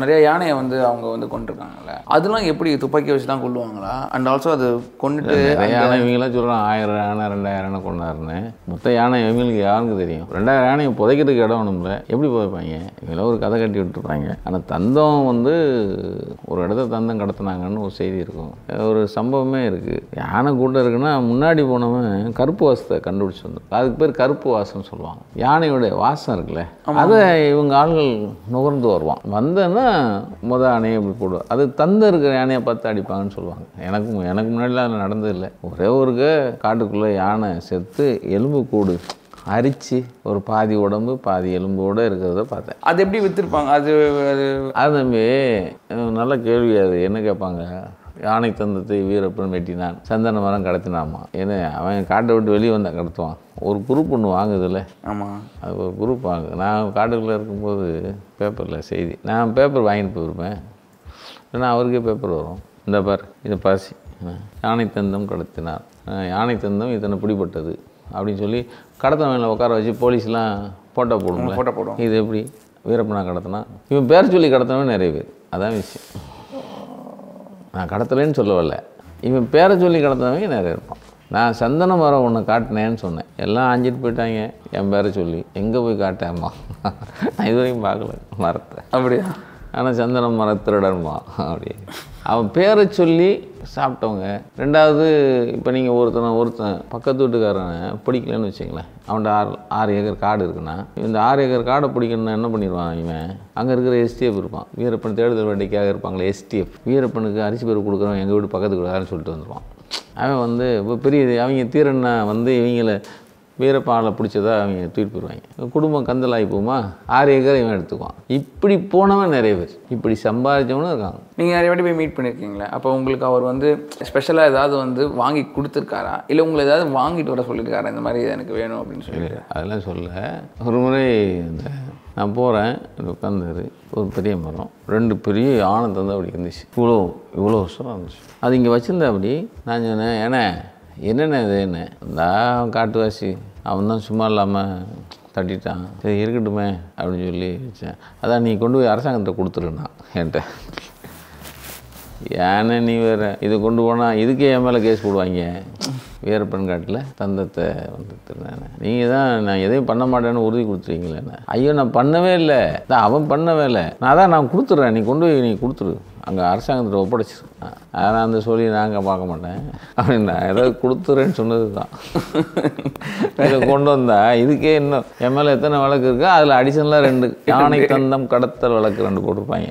நிறைய யானையை வந்து அவங்க வந்து கொண்டிருக்காங்கல்ல அதெல்லாம் எப்படி துப்பாக்கி வச்சு தான் கொள்ளுவாங்களா அண்ட் ஆல்சோ அது கொண்டுட்டு யானை இவங்களாம் சொல்கிறான் ஆயிரம் யானை ரெண்டாயிரம் கொண்டாருன்னு மொத்த யானை இவங்களுக்கு யாருக்கு தெரியும் ரெண்டாயிரம் யானையை புதைக்கிறதுக்கு இடம் ஒன்றும்ல எப்படி புதைப்பாங்க இவங்களாம் ஒரு கதை கட்டி விட்டுருப்பாங்க ஆனால் தந்தம் வந்து ஒரு இடத்த தந்தம் கடத்தினாங்கன்னு ஒரு செய்தி இருக்கும் ஒரு சம்பவமே இருக்குது யானை கூட்டம் இருக்குன்னா முன்னாடி போனவன் கருப்பு வாசத்தை கண்டுபிடிச்சி வந்து அதுக்கு பேர் கருப்பு வாசம்னு சொல்லுவாங்க யானையுடைய வாசம் இருக்குல்ல அதை இவங்க ஆள்கள் நுகர்ந்து வருவான் வந்தேன்னா தான் மொதல் அணையை இப்படி போடுவார் அது தந்து இருக்கிற யானையை பார்த்து அடிப்பாங்கன்னு சொல்லுவாங்க எனக்கு எனக்கு முன்னாடிலாம் அதில் நடந்ததில்லை ஒரே ஒரு காட்டுக்குள்ளே யானை செத்து எலும்பு கூடு அரிச்சு ஒரு பாதி உடம்பு பாதி எலும்போடு இருக்கிறத பார்த்தேன் அது எப்படி விற்றுருப்பாங்க அது அது நம்பி நல்ல கேள்வி அது என்ன கேட்பாங்க யானை தந்தத்தை வீரப்பன் வெட்டினான் சந்தன மரம் கடத்தினாமா ஏன்னா அவன் காட்டை விட்டு வெளியே வந்தான் கடத்துவான் ஒரு குரூப் ஒன்று வாங்குதுல்ல ஆமாம் அது ஒரு குரூப் வாங்கு நான் காட்டுக்குள்ளே இருக்கும்போது பேப்பரில் செய்தி நான் பேப்பர் வாங்கிட்டு போயிருப்பேன் ஏன்னா அவருக்கே பேப்பர் வரும் இந்த பார் இது பாசி யானை தந்தம் கடத்தினார் யானை தந்தம் இத்தனை பிடிப்பட்டது அப்படின்னு சொல்லி கடத்தினவங்களை உட்கார வச்சு போலீஸ்லாம் ஃபோட்டோ போடுவோம் ஃபோட்டோ போடுவோம் இது எப்படி வீரப்பனா கடத்தினா இவன் பேர் சொல்லி கடத்தினவன் நிறைய பேர் அதான் விஷயம் நான் கடத்தலைன்னு சொல்ல வரல இவன் பேரை சொல்லி கடத்தவங்க நிறைய இருப்பான் நான் சந்தன மரம் ஒன்று காட்டினேன்னு சொன்னேன் எல்லாம் ஆஞ்சிட்டு போயிட்டாங்க என் பேரை சொல்லி எங்கே போய் காட்டேம்மா நான் இது வரைக்கும் பார்க்கல மரத்தை அப்படியா ஆனால் சந்தன மரத்திருடன்மா அப்படி அவன் பேரை சொல்லி சாப்பிட்டவங்க ரெண்டாவது இப்போ நீங்கள் ஒருத்தனை ஒருத்தன் பக்கத்து வீட்டுக்காரனை பிடிக்கலன்னு வச்சிங்களேன் அவன்கிட்ட ஆறு ஆறு ஏக்கர் காடு இருக்குன்னா இந்த ஆறு ஏக்கர் காடை பிடிக்கணும்னா என்ன பண்ணிடுவான் இவன் அங்கே இருக்கிற எஸ்டிஎஃப் இருப்பான் வீரப்பன் தேடுதல் வேண்டிக்காக இருப்பாங்களே எஸ்டிஎஃப் வீரப்பனுக்கு அரிசி பேர் கொடுக்குறவன் எங்கள் வீட்டு பக்கத்து கொடுக்குறாருன்னு சொல்லிட்டு வந்துடுவான் அவன் வந்து இப்போ பெரிய அவங்க தீரன்னா வந்து இவங்கள வேறு பாலை பிடிச்சதா அவங்க தூக்கிட்டு போயிடுவாங்க குடும்பம் கந்தலாகி போகுமா ஆறு ஏக்கர் இவன் எடுத்துக்குவான் இப்படி போனவன் நிறைய பேர் இப்படி சம்பாதிச்சவனும் இருக்காங்க நீங்கள் நிறைய வாட்டி போய் மீட் பண்ணியிருக்கீங்களே அப்போ உங்களுக்கு அவர் வந்து ஸ்பெஷலாக ஏதாவது வந்து வாங்கி கொடுத்துருக்காரா இல்லை உங்களை ஏதாவது வாங்கிட்டு வர சொல்லியிருக்காரா இந்த மாதிரி எனக்கு வேணும் அப்படின்னு சொல்லி அதெல்லாம் சொல்ல ஒரு முறை இந்த நான் போகிறேன் உட்காந்துரு ஒரு பெரிய மரம் ரெண்டு பெரிய ஆனந்தம் தந்து அப்படி இருந்துச்சு இவ்வளோ இவ்வளோ வருஷம் இருந்துச்சு அது இங்கே வச்சுருந்தேன் அப்படி நான் சொன்னேன் ஏன்னா என்னென்ன இது என்ன இந்த காட்டுவாசி அவன் தான் சும்மா இல்லாமல் தட்டிட்டான் சரி இருக்கட்டுமே அப்படின்னு சொல்லி வச்சேன் அதான் நீ கொண்டு போய் அரசாங்கத்தை கொடுத்துருண்ணா என்கிட்ட ஏன்னா நீ வேறு இது கொண்டு போனால் இதுக்கே என் மேலே கேஸ் போடுவாங்க வேறு காட்டில் தந்தத்தை வந்து திருநானே நீங்கள் தான் நான் எதையும் பண்ண மாட்டேன்னு உறுதி கொடுத்துருவீங்களே ஐயோ நான் பண்ணவே இல்லை அவன் பண்ணவே இல்லை நான் அதான் நான் கொடுத்துட்றேன் நீ கொண்டு போய் நீ கொடுத்துரு அங்கே அரசாங்கத்தை ஒப்படைச்சிருக்கேன் அதனால் அந்த சொல்லி நாங்கள் பார்க்க மாட்டேன் அப்படின்னா ஏதோ கொடுத்துறேன்னு சொன்னது தான் இதை கொண்டு வந்தால் இதுக்கே இன்னும் எம்எல்ஏ எத்தனை வழக்கு இருக்கோ அதில் அடிஷனலாக ரெண்டு யானை தந்தம் கடத்தல் வழக்கு ரெண்டு போட்டிருப்பாங்க